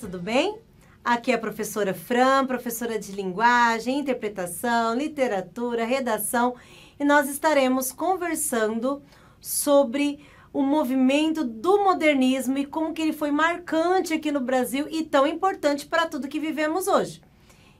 tudo bem? Aqui é a professora Fran, professora de linguagem, interpretação, literatura, redação, e nós estaremos conversando sobre o movimento do modernismo e como que ele foi marcante aqui no Brasil e tão importante para tudo que vivemos hoje.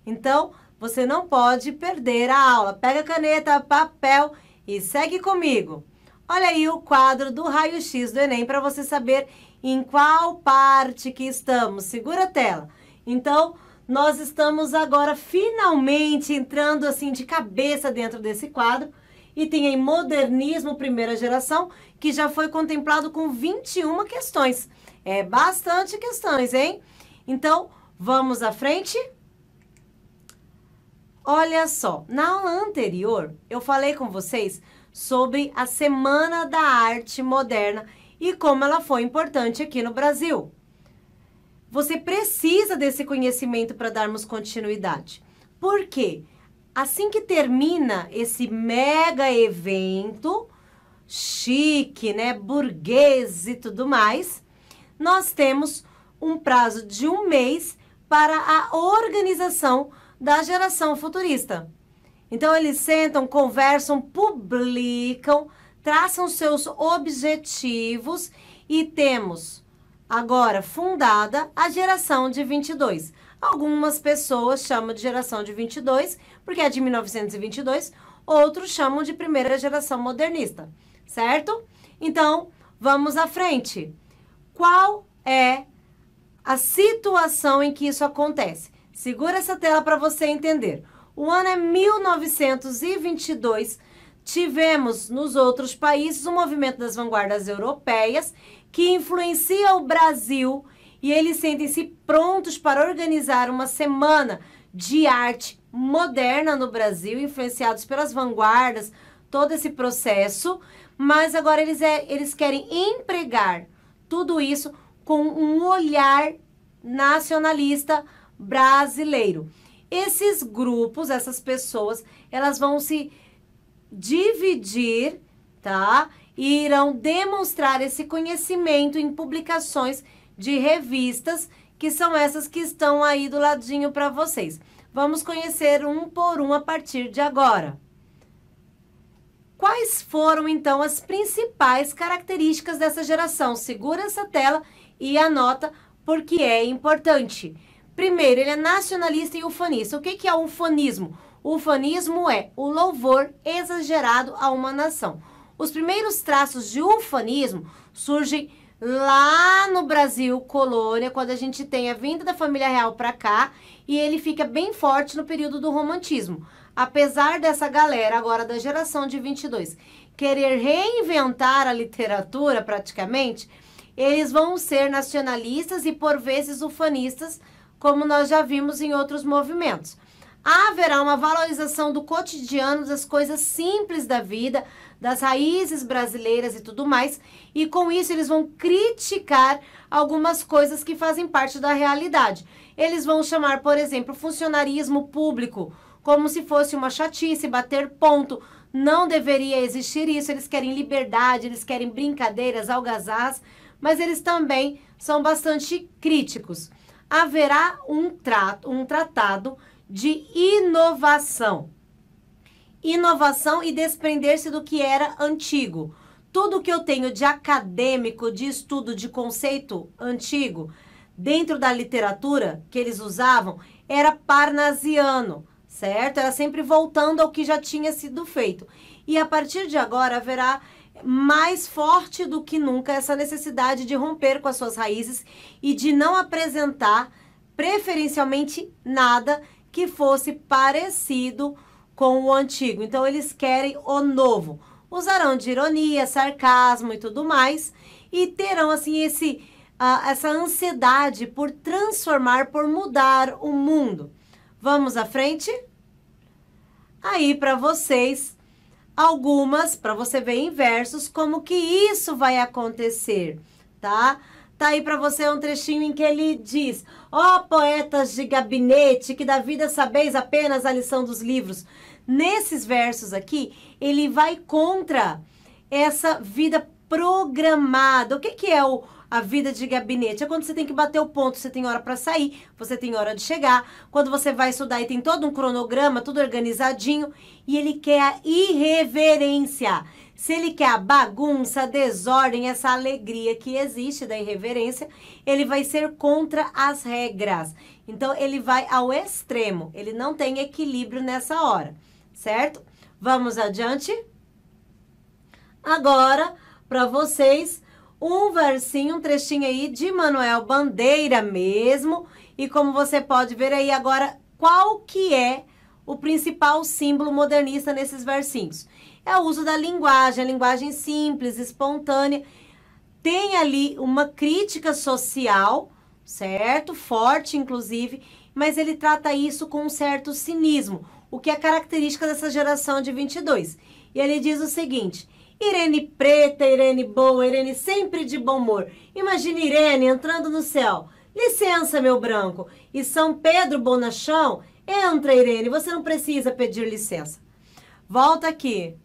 Então, você não pode perder a aula. Pega caneta, papel e segue comigo. Olha aí o quadro do raio-x do Enem para você saber em qual parte que estamos. Segura a tela. Então, nós estamos agora finalmente entrando assim de cabeça dentro desse quadro. E tem aí modernismo primeira geração, que já foi contemplado com 21 questões. É bastante questões, hein? Então, vamos à frente. Olha só, na aula anterior eu falei com vocês sobre a Semana da Arte Moderna e como ela foi importante aqui no Brasil. Você precisa desse conhecimento para darmos continuidade. Por quê? Assim que termina esse mega evento, chique, né, burguês e tudo mais, nós temos um prazo de um mês para a organização da geração futurista. Então, eles sentam, conversam, publicam traçam seus objetivos e temos agora fundada a geração de 22. Algumas pessoas chamam de geração de 22 porque é de 1922, outros chamam de primeira geração modernista, certo? Então, vamos à frente. Qual é a situação em que isso acontece? Segura essa tela para você entender. O ano é 1922 Tivemos nos outros países o movimento das vanguardas europeias que influencia o Brasil e eles sentem-se prontos para organizar uma semana de arte moderna no Brasil, influenciados pelas vanguardas, todo esse processo, mas agora eles, é, eles querem empregar tudo isso com um olhar nacionalista brasileiro. Esses grupos, essas pessoas, elas vão se dividir, tá? E irão demonstrar esse conhecimento em publicações de revistas, que são essas que estão aí do ladinho para vocês. Vamos conhecer um por um a partir de agora. Quais foram então as principais características dessa geração? Segura essa tela e anota porque é importante. Primeiro, ele é nacionalista e ufanista. O que, que é o ufanismo? O ufanismo é o louvor exagerado a uma nação. Os primeiros traços de ufanismo surgem lá no Brasil, colônia, quando a gente tem a vinda da família real para cá, e ele fica bem forte no período do romantismo. Apesar dessa galera agora da geração de 22 querer reinventar a literatura praticamente, eles vão ser nacionalistas e por vezes ufanistas, como nós já vimos em outros movimentos haverá uma valorização do cotidiano, das coisas simples da vida, das raízes brasileiras e tudo mais. E com isso eles vão criticar algumas coisas que fazem parte da realidade. Eles vão chamar, por exemplo, funcionarismo público como se fosse uma chatice, bater ponto. Não deveria existir isso. Eles querem liberdade, eles querem brincadeiras, algazás, mas eles também são bastante críticos. Haverá um, trato, um tratado de inovação. Inovação e desprender-se do que era antigo. Tudo que eu tenho de acadêmico, de estudo, de conceito antigo, dentro da literatura que eles usavam, era parnasiano, certo? Era sempre voltando ao que já tinha sido feito. E a partir de agora haverá mais forte do que nunca essa necessidade de romper com as suas raízes e de não apresentar preferencialmente nada que fosse parecido com o antigo. Então, eles querem o novo. Usarão de ironia, sarcasmo e tudo mais. E terão, assim, esse, uh, essa ansiedade por transformar, por mudar o mundo. Vamos à frente? Aí, para vocês, algumas, para você ver em versos, como que isso vai acontecer, tá? Tá? Tá aí para você um trechinho em que ele diz: Ó oh, poetas de gabinete, que da vida sabeis apenas a lição dos livros. Nesses versos aqui, ele vai contra essa vida programada. O que, que é o, a vida de gabinete? É quando você tem que bater o ponto, você tem hora para sair, você tem hora de chegar. Quando você vai estudar e tem todo um cronograma, tudo organizadinho, e ele quer a irreverência. Se ele quer a bagunça, a desordem, essa alegria que existe da irreverência, ele vai ser contra as regras. Então, ele vai ao extremo. Ele não tem equilíbrio nessa hora, certo? Vamos adiante. Agora, para vocês, um versinho, um trechinho aí de Manuel Bandeira mesmo. E como você pode ver aí agora, qual que é o principal símbolo modernista nesses versinhos? é o uso da linguagem, a linguagem simples, espontânea. Tem ali uma crítica social, certo? Forte, inclusive, mas ele trata isso com um certo cinismo, o que é característica dessa geração de 22. E ele diz o seguinte: Irene preta, Irene boa, Irene sempre de bom humor. Imagine Irene entrando no céu. Licença, meu branco. E São Pedro Bonachão, entra, Irene, você não precisa pedir licença. Volta aqui.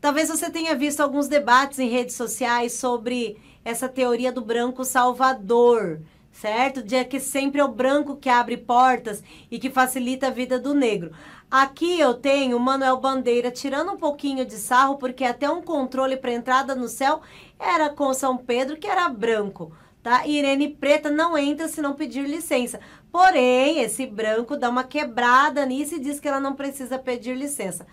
Talvez você tenha visto alguns debates em redes sociais sobre essa teoria do branco salvador, certo? De que sempre é o branco que abre portas e que facilita a vida do negro. Aqui eu tenho o Manuel Bandeira tirando um pouquinho de sarro, porque até um controle para entrada no céu era com São Pedro, que era branco. Tá? Irene Preta não entra se não pedir licença. Porém, esse branco dá uma quebrada nisso e diz que ela não precisa pedir licença.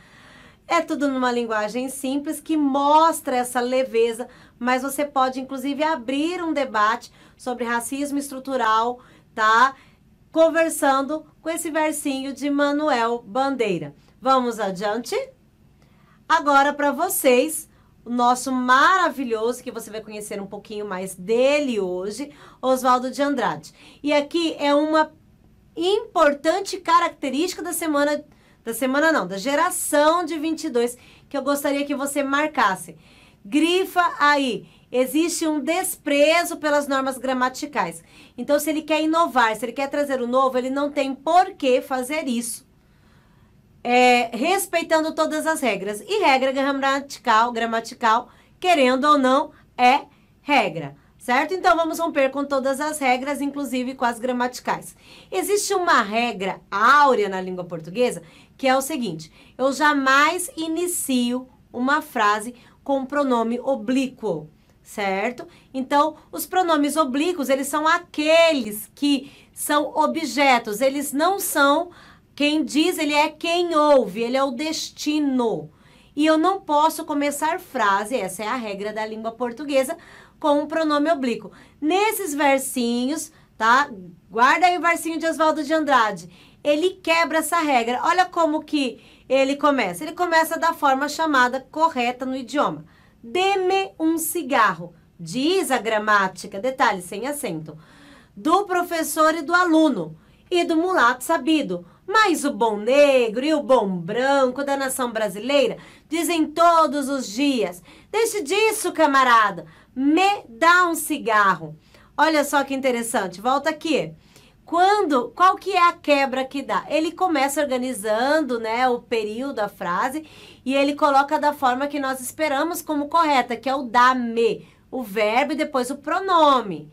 É tudo numa linguagem simples que mostra essa leveza, mas você pode inclusive abrir um debate sobre racismo estrutural, tá? Conversando com esse versinho de Manuel Bandeira. Vamos adiante? Agora para vocês, o nosso maravilhoso, que você vai conhecer um pouquinho mais dele hoje, Oswaldo de Andrade. E aqui é uma importante característica da semana da semana não, da geração de 22, que eu gostaria que você marcasse. Grifa aí. Existe um desprezo pelas normas gramaticais. Então, se ele quer inovar, se ele quer trazer o novo, ele não tem por que fazer isso. É, respeitando todas as regras. E regra gramatical, gramatical, querendo ou não, é regra certo? Então vamos romper com todas as regras, inclusive com as gramaticais. Existe uma regra áurea na língua portuguesa que é o seguinte: eu jamais inicio uma frase com pronome oblíquo, certo? Então, os pronomes oblíquos, eles são aqueles que são objetos, eles não são quem diz, ele é quem ouve, ele é o destino. E eu não posso começar frase, essa é a regra da língua portuguesa, com um pronome oblíquo. Nesses versinhos, tá? Guarda aí o versinho de Oswaldo de Andrade ele quebra essa regra. Olha como que ele começa. Ele começa da forma chamada correta no idioma. Dê-me um cigarro. Diz a gramática, detalhe sem acento, do professor e do aluno e do mulato sabido. Mas o bom negro e o bom branco da nação brasileira dizem todos os dias: Deixe disso, camarada, me dá um cigarro. Olha só que interessante, volta aqui. Quando, qual que é a quebra que dá? Ele começa organizando, né, o período, a frase, e ele coloca da forma que nós esperamos como correta, que é o dá-me, o verbo e depois o pronome.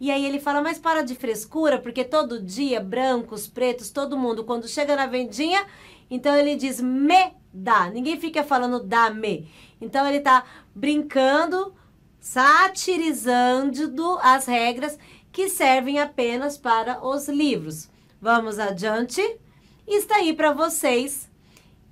E aí ele fala, mas para de frescura, porque todo dia, brancos, pretos, todo mundo, quando chega na vendinha, então ele diz me dá. Ninguém fica falando dá me. Então ele tá brincando, satirizando as regras que servem apenas para os livros. Vamos adiante. Está aí para vocês.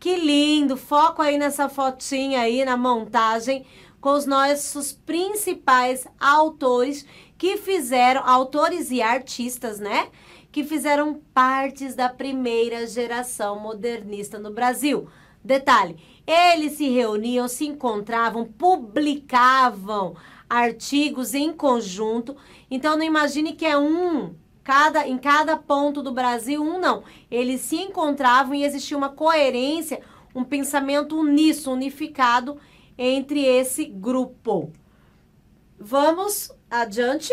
Que lindo! Foco aí nessa fotinha aí, na montagem, com os nossos principais autores que fizeram, autores e artistas, né? Que fizeram partes da primeira geração modernista no Brasil. Detalhe, eles se reuniam, se encontravam, publicavam artigos em conjunto então não imagine que é um cada em cada ponto do Brasil, um não. Eles se encontravam e existia uma coerência, um pensamento uníssono, unificado entre esse grupo. Vamos adiante.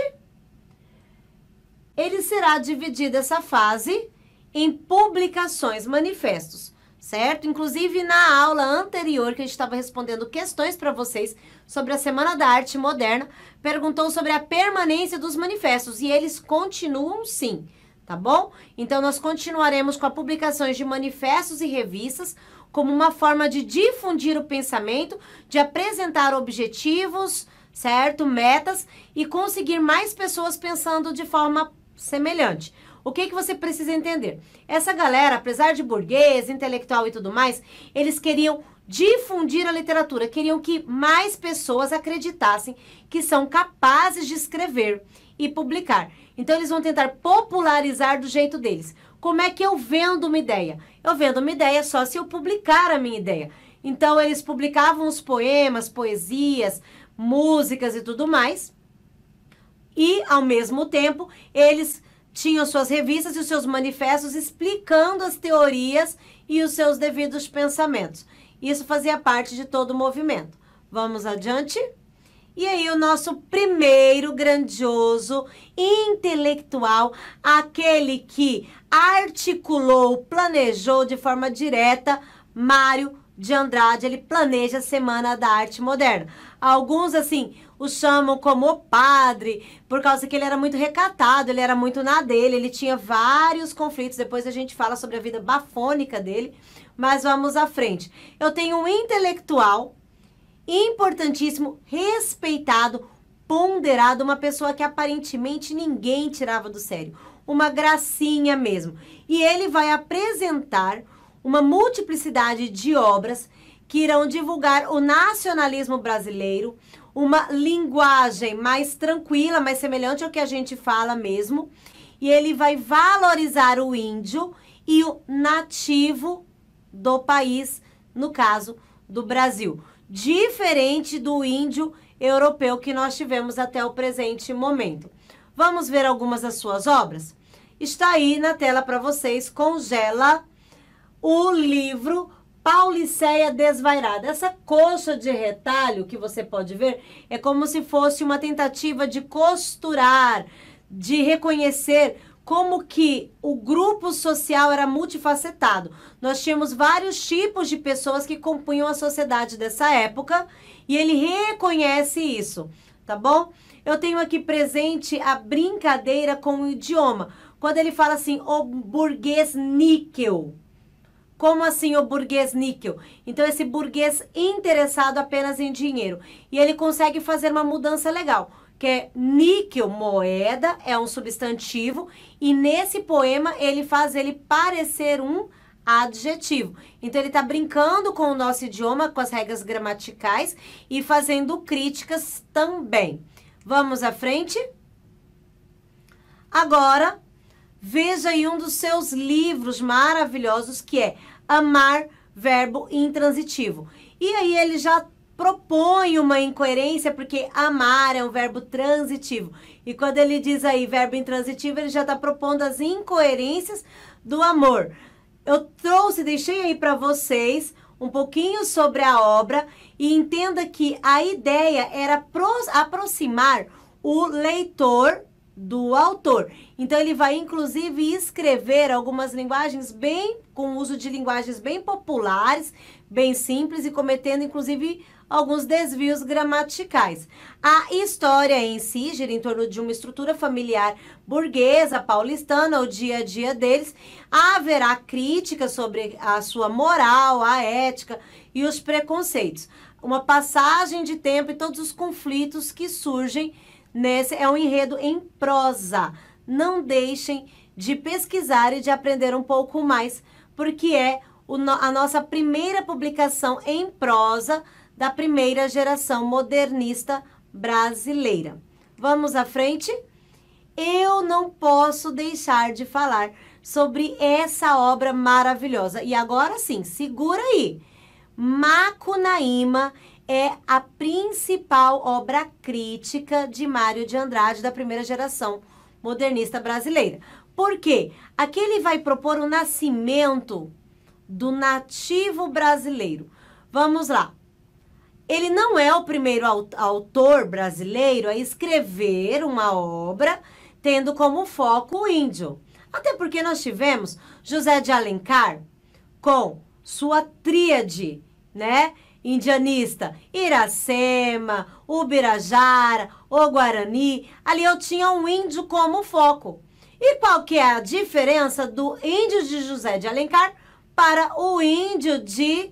Ele será dividido essa fase em publicações, manifestos certo? Inclusive na aula anterior que a gente estava respondendo questões para vocês sobre a Semana da Arte Moderna, perguntou sobre a permanência dos manifestos e eles continuam sim, tá bom? Então nós continuaremos com a publicação de manifestos e revistas como uma forma de difundir o pensamento, de apresentar objetivos, certo? Metas e conseguir mais pessoas pensando de forma semelhante. O que, que você precisa entender? Essa galera, apesar de burguês, intelectual e tudo mais, eles queriam difundir a literatura, queriam que mais pessoas acreditassem que são capazes de escrever e publicar. Então eles vão tentar popularizar do jeito deles. Como é que eu vendo uma ideia? Eu vendo uma ideia só se eu publicar a minha ideia. Então eles publicavam os poemas, poesias, músicas e tudo mais. E ao mesmo tempo, eles tinham suas revistas e os seus manifestos explicando as teorias e os seus devidos pensamentos. Isso fazia parte de todo o movimento. Vamos adiante? E aí, o nosso primeiro grandioso intelectual, aquele que articulou, planejou de forma direta, Mário de Andrade, ele planeja a Semana da Arte Moderna. Alguns, assim, o chamam como padre, por causa que ele era muito recatado, ele era muito na dele, ele tinha vários conflitos. Depois a gente fala sobre a vida bafônica dele, mas vamos à frente. Eu tenho um intelectual importantíssimo, respeitado, ponderado, uma pessoa que aparentemente ninguém tirava do sério. Uma gracinha mesmo. E ele vai apresentar uma multiplicidade de obras que irão divulgar o nacionalismo brasileiro, uma linguagem mais tranquila, mais semelhante ao que a gente fala mesmo, e ele vai valorizar o índio e o nativo do país, no caso do Brasil, diferente do índio europeu que nós tivemos até o presente momento. Vamos ver algumas das suas obras? Está aí na tela para vocês, congela o livro Pauliceia Desvairada. Essa coxa de retalho que você pode ver é como se fosse uma tentativa de costurar, de reconhecer como que o grupo social era multifacetado. Nós tínhamos vários tipos de pessoas que compunham a sociedade dessa época e ele reconhece isso, tá bom? Eu tenho aqui presente a brincadeira com o idioma. Quando ele fala assim, o burguês níquel, como assim o burguês níquel? Então, esse burguês interessado apenas em dinheiro. E ele consegue fazer uma mudança legal, que é níquel, moeda, é um substantivo, e nesse poema ele faz ele parecer um adjetivo. Então, ele está brincando com o nosso idioma, com as regras gramaticais e fazendo críticas também. Vamos à frente? Agora, Veja aí um dos seus livros maravilhosos que é Amar, verbo intransitivo. E aí ele já propõe uma incoerência porque amar é um verbo transitivo. E quando ele diz aí verbo intransitivo, ele já está propondo as incoerências do amor. Eu trouxe, deixei aí para vocês um pouquinho sobre a obra e entenda que a ideia era aproximar o leitor do autor. Então ele vai inclusive escrever algumas linguagens bem com uso de linguagens bem populares, bem simples e cometendo inclusive alguns desvios gramaticais. A história em si gira em torno de uma estrutura familiar burguesa, paulistana, o dia a dia deles. Haverá críticas sobre a sua moral, a ética e os preconceitos. Uma passagem de tempo e todos os conflitos que surgem Nesse é um enredo em prosa. Não deixem de pesquisar e de aprender um pouco mais, porque é a nossa primeira publicação em prosa da primeira geração modernista brasileira. Vamos à frente? Eu não posso deixar de falar sobre essa obra maravilhosa. E agora sim, segura aí. Macunaíma é a principal obra crítica de Mário de Andrade da primeira geração modernista brasileira. Por quê? Aqui ele vai propor o nascimento do nativo brasileiro. Vamos lá. Ele não é o primeiro autor brasileiro a escrever uma obra tendo como foco o índio. Até porque nós tivemos José de Alencar com sua tríade, né? indianista, Iracema, Ubirajara, o Guarani, ali eu tinha um índio como foco. E qual que é a diferença do índio de José de Alencar para o índio de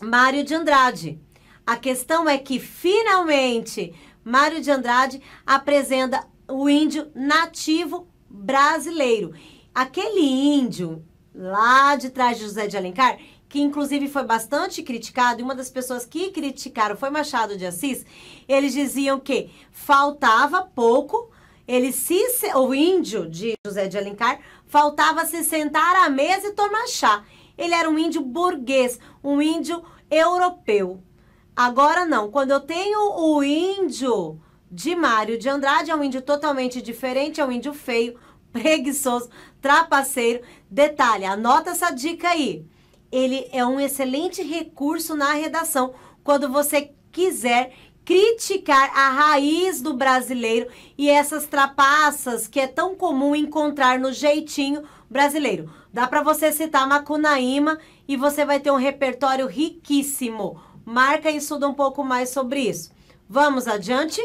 Mário de Andrade? A questão é que finalmente Mário de Andrade apresenta o índio nativo brasileiro. Aquele índio lá de trás de José de Alencar, que inclusive foi bastante criticado, e uma das pessoas que criticaram foi Machado de Assis, eles diziam que faltava pouco, ele se, o índio de José de Alencar, faltava se sentar à mesa e tomar chá. Ele era um índio burguês, um índio europeu. Agora não, quando eu tenho o índio de Mário de Andrade, é um índio totalmente diferente, é um índio feio, preguiçoso, trapaceiro. Detalhe, anota essa dica aí ele é um excelente recurso na redação quando você quiser criticar a raiz do brasileiro e essas trapaças que é tão comum encontrar no jeitinho brasileiro. Dá para você citar Macunaíma e você vai ter um repertório riquíssimo. Marca e estuda um pouco mais sobre isso. Vamos adiante?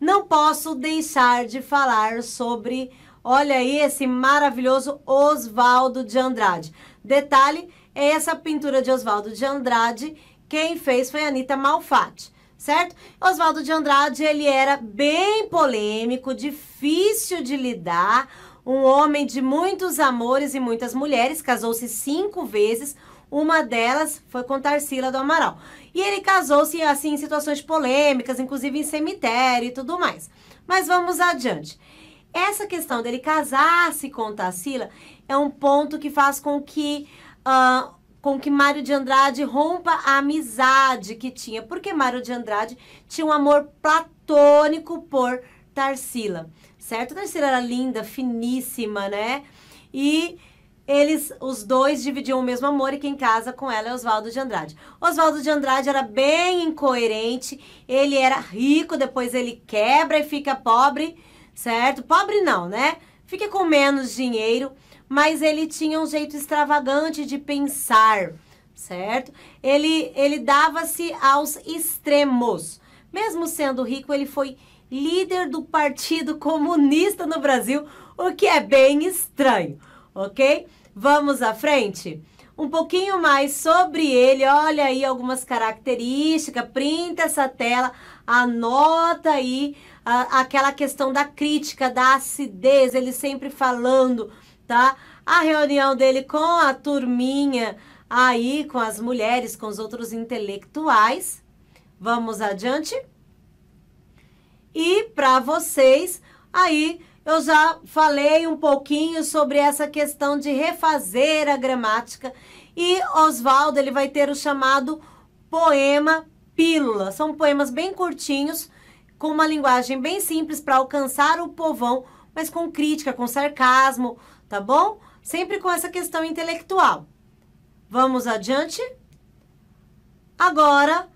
Não posso deixar de falar sobre, olha aí, esse maravilhoso Oswaldo de Andrade. Detalhe, é essa pintura de Oswaldo de Andrade, quem fez foi Anita Malfatti certo? Oswaldo de Andrade, ele era bem polêmico, difícil de lidar, um homem de muitos amores e muitas mulheres, casou-se cinco vezes, uma delas foi com Tarsila do Amaral. E ele casou-se, assim, em situações polêmicas, inclusive em cemitério e tudo mais. Mas vamos adiante. Essa questão dele casar-se com Tarsila é um ponto que faz com que. Uh, com que Mário de Andrade rompa a amizade que tinha, porque Mário de Andrade tinha um amor platônico por Tarsila, certo? Tarsila era linda, finíssima, né? E eles, os dois dividiam o mesmo amor e quem casa com ela é Oswaldo de Andrade. Oswaldo de Andrade era bem incoerente, ele era rico, depois ele quebra e fica pobre certo? Pobre não, né? Fica com menos dinheiro, mas ele tinha um jeito extravagante de pensar, certo? Ele, ele dava-se aos extremos. Mesmo sendo rico, ele foi líder do Partido Comunista no Brasil, o que é bem estranho, ok? Vamos à frente? um pouquinho mais sobre ele, olha aí algumas características, printa essa tela, anota aí a, ah, aquela questão da crítica, da acidez, ele sempre falando, tá? A reunião dele com a turminha aí, com as mulheres, com os outros intelectuais. Vamos adiante? E para vocês aí eu já falei um pouquinho sobre essa questão de refazer a gramática e Oswaldo ele vai ter o chamado poema pílula. São poemas bem curtinhos, com uma linguagem bem simples para alcançar o povão, mas com crítica, com sarcasmo, tá bom? Sempre com essa questão intelectual. Vamos adiante? Agora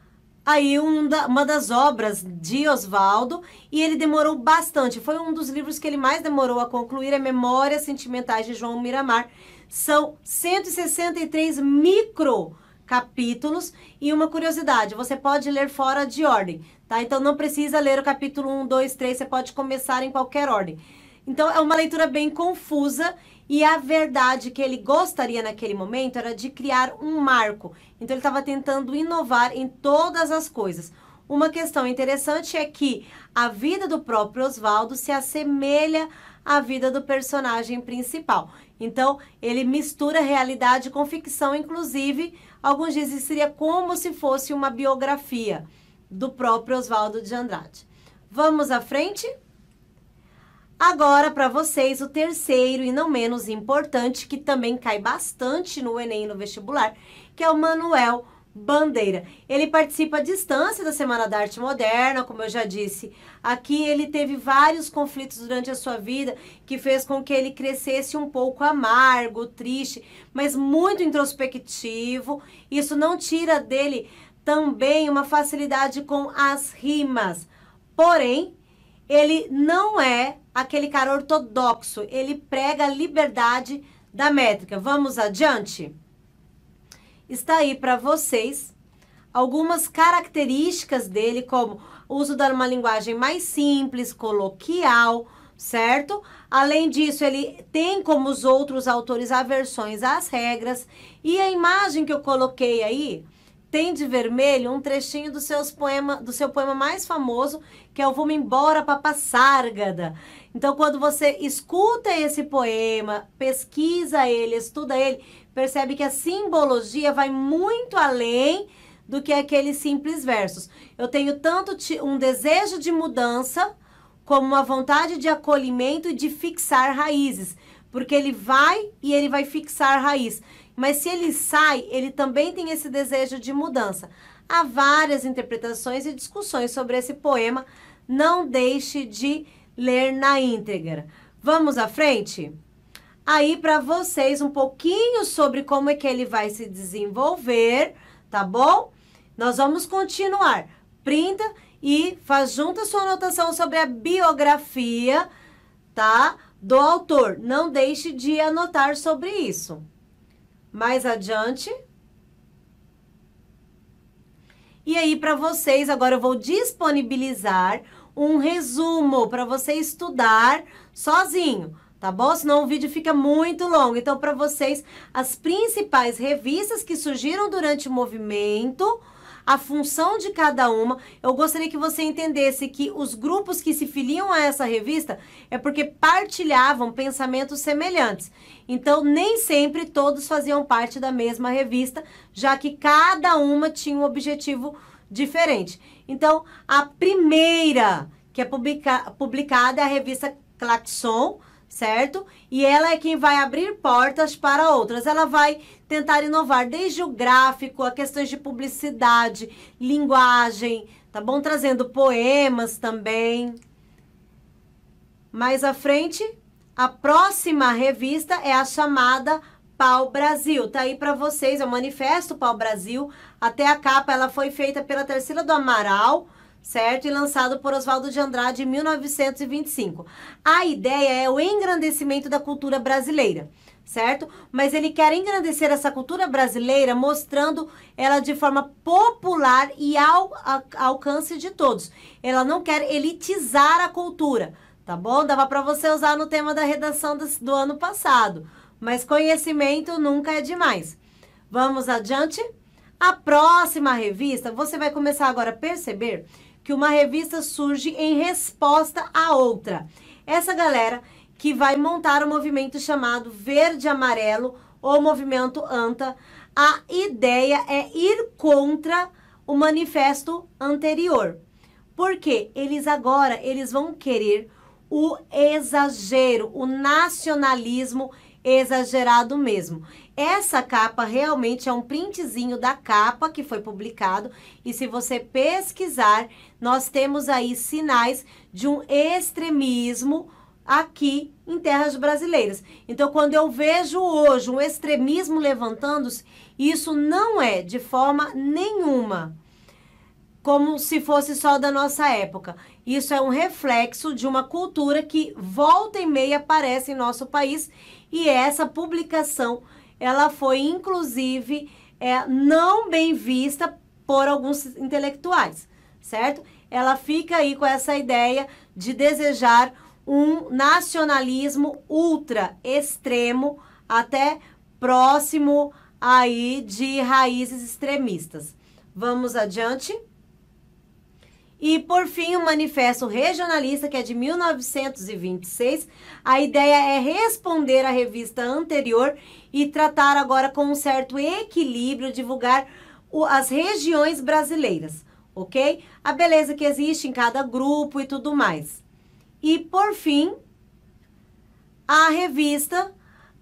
aí um da, uma das obras de Oswaldo e ele demorou bastante. Foi um dos livros que ele mais demorou a concluir, é Memórias Sentimentais de João Miramar. São 163 micro capítulos e uma curiosidade, você pode ler fora de ordem, tá? Então não precisa ler o capítulo 1, 2, 3, você pode começar em qualquer ordem. Então é uma leitura bem confusa e a verdade que ele gostaria naquele momento era de criar um marco. Então ele estava tentando inovar em todas as coisas. Uma questão interessante é que a vida do próprio Oswaldo se assemelha à vida do personagem principal. Então, ele mistura realidade com ficção, inclusive, alguns dizem que seria como se fosse uma biografia do próprio Oswaldo de Andrade. Vamos à frente? Agora, para vocês, o terceiro e não menos importante, que também cai bastante no Enem e no vestibular, que é o Manuel Bandeira. Ele participa à distância da Semana da Arte Moderna, como eu já disse. Aqui ele teve vários conflitos durante a sua vida que fez com que ele crescesse um pouco amargo, triste, mas muito introspectivo. Isso não tira dele também uma facilidade com as rimas. Porém, ele não é aquele cara ortodoxo. Ele prega a liberdade da métrica. Vamos adiante? Está aí para vocês algumas características dele, como uso de uma linguagem mais simples, coloquial, certo? Além disso, ele tem como os outros autores aversões às regras. E a imagem que eu coloquei aí tem de vermelho um trechinho do, seus poema, do seu poema mais famoso, que é o Vou-me embora, Papa Sárgada. Então, quando você escuta esse poema, pesquisa ele, estuda ele, percebe que a simbologia vai muito além do que aqueles simples versos. Eu tenho tanto um desejo de mudança, como uma vontade de acolhimento e de fixar raízes, porque ele vai e ele vai fixar raiz. Mas se ele sai, ele também tem esse desejo de mudança. Há várias interpretações e discussões sobre esse poema. Não deixe de ler na íntegra. Vamos à frente? Aí para vocês um pouquinho sobre como é que ele vai se desenvolver, tá bom? Nós vamos continuar. Printa e faz junto a sua anotação sobre a biografia, tá? Do autor. Não deixe de anotar sobre isso mais adiante. E aí, para vocês, agora eu vou disponibilizar um resumo para você estudar sozinho, tá bom? Senão o vídeo fica muito longo. Então, para vocês, as principais revistas que surgiram durante o movimento a função de cada uma. Eu gostaria que você entendesse que os grupos que se filiam a essa revista é porque partilhavam pensamentos semelhantes. Então, nem sempre todos faziam parte da mesma revista, já que cada uma tinha um objetivo diferente. Então, a primeira que é publica, publicada é a revista Claxon, certo? E ela é quem vai abrir portas para outras. Ela vai tentar inovar desde o gráfico, a questões de publicidade, linguagem, tá bom? Trazendo poemas também. Mais à frente, a próxima revista é a chamada Pau Brasil. Tá aí para vocês, é o manifesto Pau Brasil. Até a capa ela foi feita pela Tarsila do Amaral certo? E lançado por Oswaldo de Andrade em 1925. A ideia é o engrandecimento da cultura brasileira, certo? Mas ele quer engrandecer essa cultura brasileira mostrando ela de forma popular e ao, alcance de todos. Ela não quer elitizar a cultura, tá bom? Dava para você usar no tema da redação do, do ano passado. Mas conhecimento nunca é demais. Vamos adiante? A próxima revista, você vai começar agora a perceber que uma revista surge em resposta à outra. Essa galera que vai montar o um movimento chamado Verde Amarelo ou Movimento ANTA, a ideia é ir contra o manifesto anterior. Porque eles agora, eles vão querer o exagero, o nacionalismo exagerado mesmo. Essa capa realmente é um printzinho da capa que foi publicado e se você pesquisar, nós temos aí sinais de um extremismo aqui em terras brasileiras. Então, quando eu vejo hoje um extremismo levantando-se, isso não é de forma nenhuma como se fosse só da nossa época. Isso é um reflexo de uma cultura que volta e meia aparece em nosso país e essa publicação ela foi inclusive é, não bem vista por alguns intelectuais, certo? Ela fica aí com essa ideia de desejar um nacionalismo ultra extremo, até próximo aí de raízes extremistas. Vamos adiante. E, por fim, o Manifesto Regionalista, que é de 1926. A ideia é responder à revista anterior e tratar agora com um certo equilíbrio, divulgar o, as regiões brasileiras, ok? A beleza que existe em cada grupo e tudo mais. E, por fim, a revista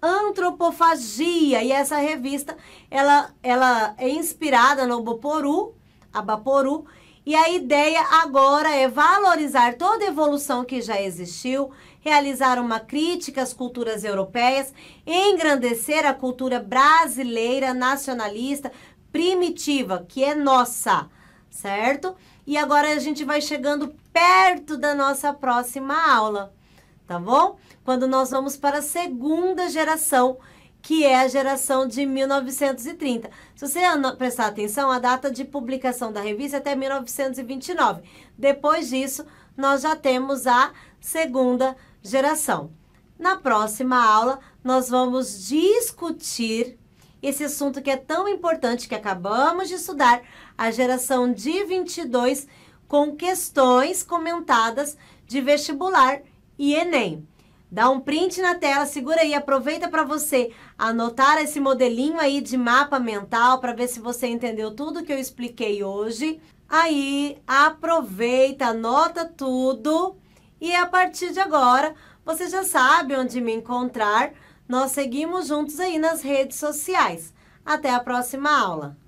Antropofagia. E essa revista, ela, ela é inspirada no Boporu, Abaporu, Baporu e a ideia agora é valorizar toda a evolução que já existiu, realizar uma crítica às culturas europeias, engrandecer a cultura brasileira, nacionalista, primitiva, que é nossa, certo? E agora a gente vai chegando perto da nossa próxima aula, tá bom? Quando nós vamos para a segunda geração que é a geração de 1930. Se você prestar atenção, a data de publicação da revista é até 1929. Depois disso, nós já temos a segunda geração. Na próxima aula, nós vamos discutir esse assunto que é tão importante que acabamos de estudar, a geração de 22, com questões comentadas de vestibular e Enem. Dá um print na tela, segura aí, aproveita para você anotar esse modelinho aí de mapa mental para ver se você entendeu tudo que eu expliquei hoje. Aí, aproveita, anota tudo e a partir de agora, você já sabe onde me encontrar. Nós seguimos juntos aí nas redes sociais. Até a próxima aula.